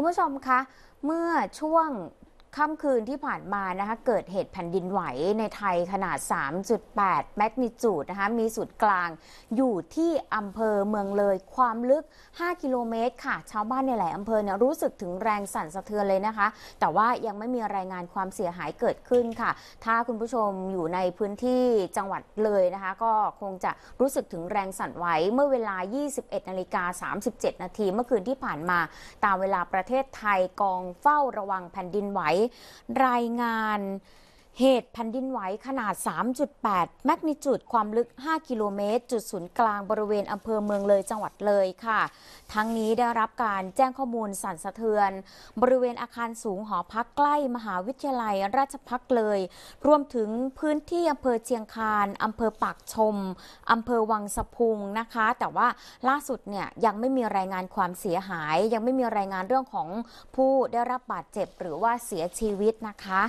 คุณผู้ชมคะ เมื่อช่วงค่ำคืนที่ผ่านมานะคะเกิดเหตุแผ่นดินไหวในไทยขนาด 3.8 แมกนิจูดนะคะมีศูนย์กลางอยู่ที่อำเภอเมืองเลยความลึก 5 กิโลเมตรค่ะชาวบ้านในหลายอำเภอเนี่ยรู้สึกถึงแรงสั่นสะเทือนเลยนะคะแต่ว่ายังไม่มีรายงานความเสียหายเกิดขึ้นค่ะ ถ้าคุณผู้ชมอยู่ในพื้นที่จังหวัดเลยนะคะก็คงจะรู้สึกถึงแรงสั่นไหวเมื่อเวลา 21 นาฬิกา37 นาทีเมื่อคืนที่ผ่านมาตามเวลาประเทศไทยกองเฝ้าระวังแผ่นดินไหวรายงานเหตุแผ่นดินไหวขนาด 3.8 แมกนิจูดความลึก 5 กิโลเมตร จุดศูนย์กลางบริเวณอำเภอเมืองเลยจังหวัดเลยค่ะ ทั้งนี้ได้รับการแจ้งข้อมูลสั่นสะเทือน บริเวณอาคารสูงหอพักใกล้มหาวิทยาลัยราชพักเลย รวมถึงพื้นที่อำเภอเชียงคานอำเภอปากชม อำเภอวังสะพุงนะคะ แต่ว่าล่าสุดเนี่ยยังไม่มีรายงานความเสียหาย ยังไม่มีรายงานเรื่องของผู้ได้รับบาดเจ็บ หรือว่าเสียชีวิตนะคะ